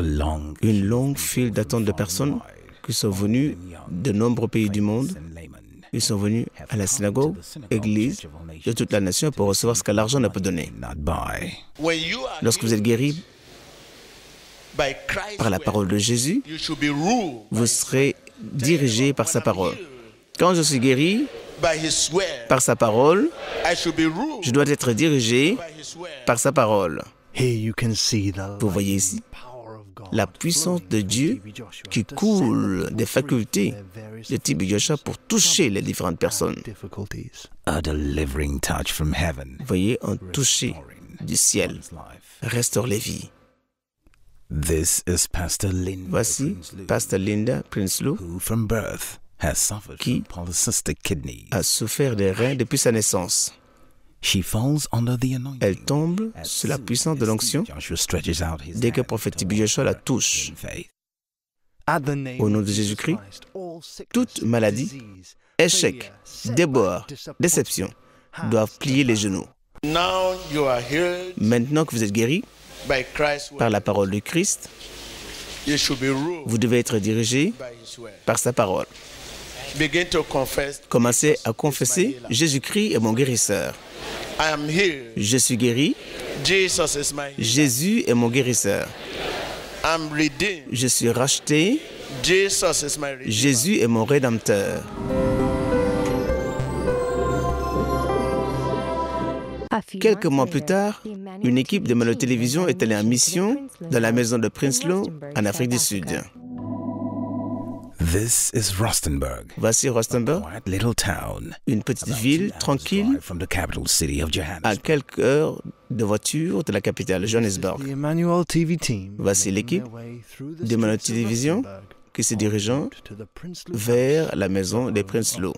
une longue file d'attente de personnes qui sont venues de nombreux pays du monde. Ils sont venus à la synagogue, église de toute la nation pour recevoir ce que l'argent ne peut donner. Lorsque vous êtes guéri par la parole de Jésus, vous serez dirigé par sa parole. Quand je suis guéri par sa parole, je dois être dirigé par sa parole. Vous voyez ici la puissance de Dieu qui coule des facultés de Tibi Joshua pour toucher les différentes personnes. Voyez un toucher du ciel, restaure les vies. This is Linda Voici Pastor Linda qui a souffert des reins depuis sa naissance. Elle tombe sous la puissance de l'onction dès que le prophète Joshua la touche. Au nom de Jésus-Christ, toute maladie, échec, débord, déception doivent plier les genoux. Maintenant que vous êtes guéri par la parole du Christ, vous devez être dirigé par sa parole. Commencez à confesser Jésus-Christ est mon guérisseur. Je suis guéri. Jésus est mon guérisseur. Je suis racheté. Jésus est mon rédempteur. Quelques mois plus tard, une équipe de malo télévision est allée en mission dans la maison de Prince Prinsloo en Afrique du Sud. Voici Rostenberg, une petite ville tranquille à quelques heures de voiture de la capitale Johannesburg. Voici l'équipe de Manuel Télévision qui se dirigeant vers la maison des Lou.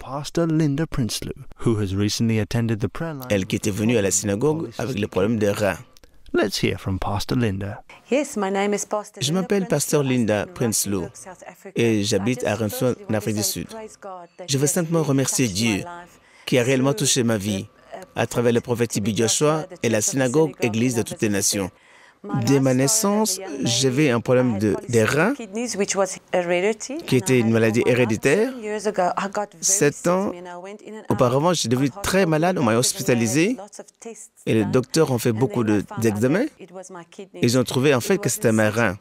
Elle qui était venue à la synagogue avec le problème de reins. Let's hear Pastor Linda. Je m'appelle Pasteur Linda Prinsloo et j'habite à Ranson, en Afrique du Sud. Je veux simplement remercier Dieu qui a réellement touché ma vie uh, à travers le prophète Ibi Joshua et la synagogue Église de toutes les nations. Dès ma naissance, j'avais un problème de, des reins, qui était une maladie héréditaire. Sept ans auparavant, j'ai devenu très malade, on m'a hospitalisé, et les docteurs ont fait beaucoup d'examens. ils ont trouvé en fait que c'était mes reins.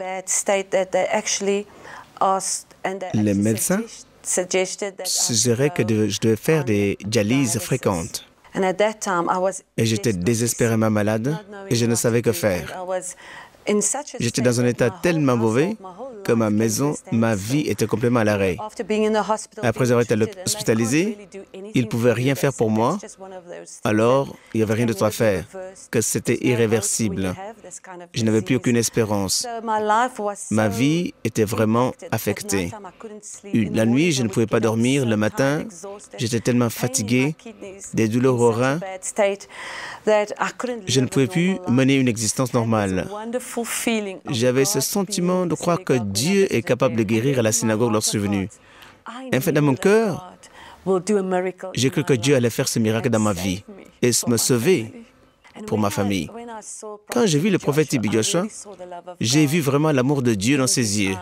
Les médecins suggéraient que je devais faire des dialyses fréquentes. Et j'étais désespérément malade et je ne savais que faire. J'étais dans un état tellement mauvais que ma maison, ma vie était complètement à l'arrêt. Après avoir été hospitalisé, ils ne pouvaient rien faire pour moi. Alors, il n'y avait rien d'autre à faire, que c'était irréversible. Je n'avais plus aucune espérance. Ma vie était vraiment affectée. La nuit, je ne pouvais pas dormir. Le matin, j'étais tellement fatiguée, des douleurs au rein. Je ne pouvais plus mener une existence normale. J'avais ce sentiment de croire que Dieu est capable de guérir à la synagogue lorsque je suis venu. fait, dans mon cœur, j'ai cru que Dieu allait faire ce miracle dans ma vie et me sauver pour ma famille. Quand j'ai vu le prophète ibi j'ai vu vraiment l'amour de Dieu dans ses yeux.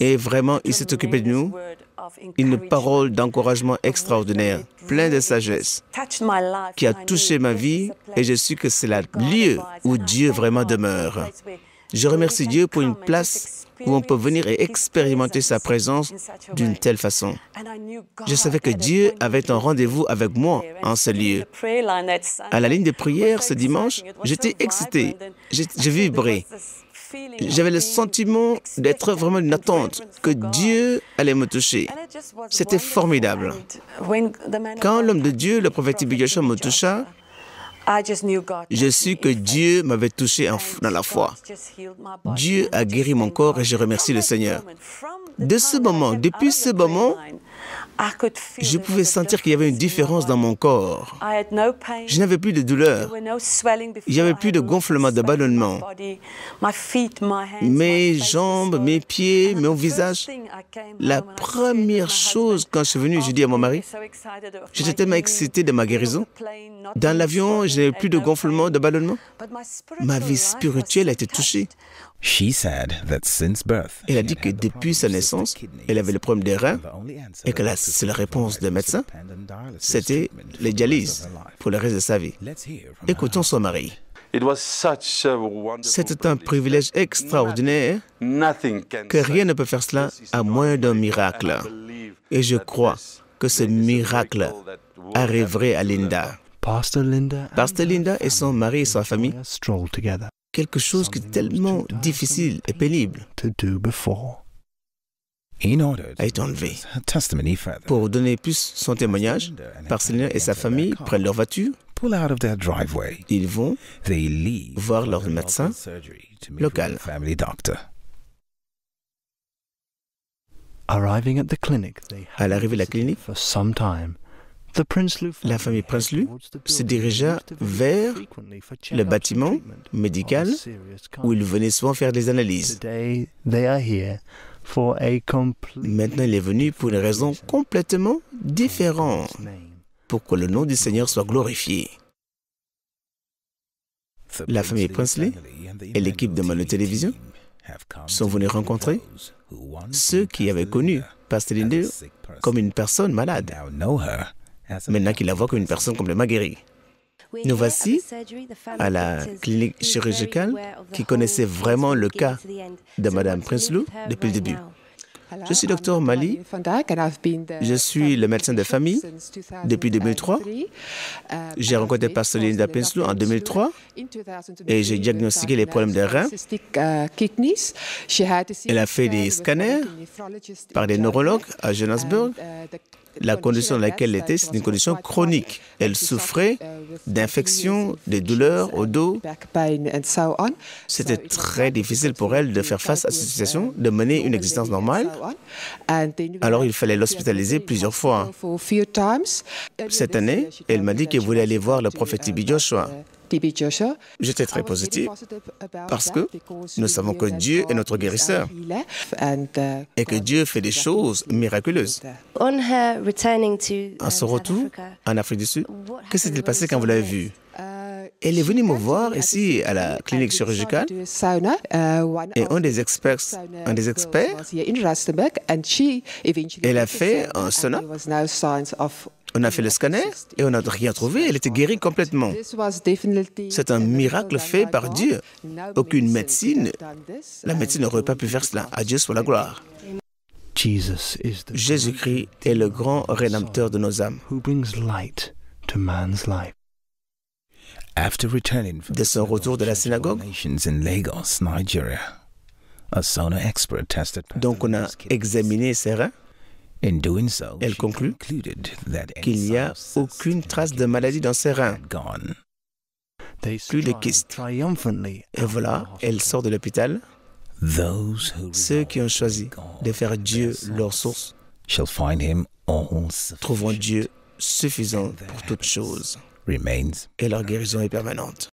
Et vraiment, il s'est occupé de nous. Une parole d'encouragement extraordinaire, plein de sagesse, qui a touché ma vie et je suis que c'est le lieu où Dieu vraiment demeure. Je remercie Dieu pour une place où on peut venir et expérimenter sa présence d'une telle façon. Je savais que Dieu avait un rendez-vous avec moi en ce lieu. À la ligne de prière ce dimanche, j'étais excité, j'ai vibré. J'avais le sentiment d'être vraiment une attente, que Dieu allait me toucher. C'était formidable. Quand l'homme de Dieu, le prophète Ibigasha, me toucha, je suis que Dieu m'avait touché dans la foi. Dieu a guéri mon corps et je remercie le Seigneur. De ce moment, depuis ce moment, je pouvais sentir qu'il y avait une différence dans mon corps. Je n'avais plus de douleur. Il n'y avait plus de gonflement, de ballonnement. Mes jambes, mes pieds, mon visage. La première chose quand je suis venu, je dis à mon oh, mari, j'étais tellement excité de ma guérison. Dans l'avion, j'ai plus de gonflement, de ballonnement. Ma vie spirituelle a été touchée. Elle a dit que depuis sa naissance, elle avait le problème des reins et que la seule réponse des médecins, c'était les dialyses pour le reste de sa vie. Écoutons son mari. C'était un privilège extraordinaire que rien ne peut faire cela à moins d'un miracle. Et je crois que ce miracle arriverait à Linda. Pastor Linda et son mari et sa famille, quelque chose qui est tellement difficile et pénible, a été enlevé. Pour donner plus son témoignage, Pastor Linda et sa famille prennent leur voiture, ils vont voir leur médecin local. À l'arrivée de la clinique, la famille Prince-Lou se dirigea vers le bâtiment médical où il venait souvent faire des analyses. Maintenant, il est venu pour une raison complètement différente, pour que le nom du Seigneur soit glorifié. La famille Princely et l'équipe de Mano Télévision sont venus rencontrer ceux qui avaient connu Pastor comme une personne malade ah, maintenant qu'il la voit comme une personne complètement guérie. Nous voici à la clinique chirurgicale qui connaissait vraiment le cas de Mme Prinsloo depuis le début. Je suis docteur Mali. Je suis le médecin de famille depuis 2003. Euh, j'ai rencontré Pastor Linda Prinsloo en 2003 et j'ai diagnostiqué les problèmes de reins. Euh, Elle a fait des scanners par des neurologues à Johannesburg uh, la condition dans laquelle elle était, c'est une condition chronique. Elle souffrait d'infections, des douleurs au dos. C'était très difficile pour elle de faire face à cette situation, de mener une existence normale. Alors il fallait l'hospitaliser plusieurs fois. Cette année, elle m'a dit qu'elle voulait aller voir le prophète Tibi Joshua. J'étais très positif parce que nous savons que Dieu est notre guérisseur uh, et que Dieu fait des choses miraculeuses. En son uh, retour en Afrique du Sud, que s'est-il passé quand vous l'avez vu? Uh, elle est venue me voir ici à la clinique chirurgicale et des experts, un des experts, elle a fait un sauna on a fait le scanner et on n'a rien trouvé. Elle était guérie complètement. C'est un miracle fait par Dieu. Aucune médecine, la médecine n'aurait pas pu faire cela. Adieu, Dieu soit la gloire. Jésus-Christ est le grand rédempteur de nos âmes. De son retour de la synagogue, donc on a examiné ses reins elle conclut qu'il n'y a aucune trace de maladie dans ses reins. Plus de kystes. Et voilà, elle sort de l'hôpital. Ceux qui ont choisi de faire Dieu leur source trouveront Dieu suffisant pour toutes choses. Et leur guérison est permanente.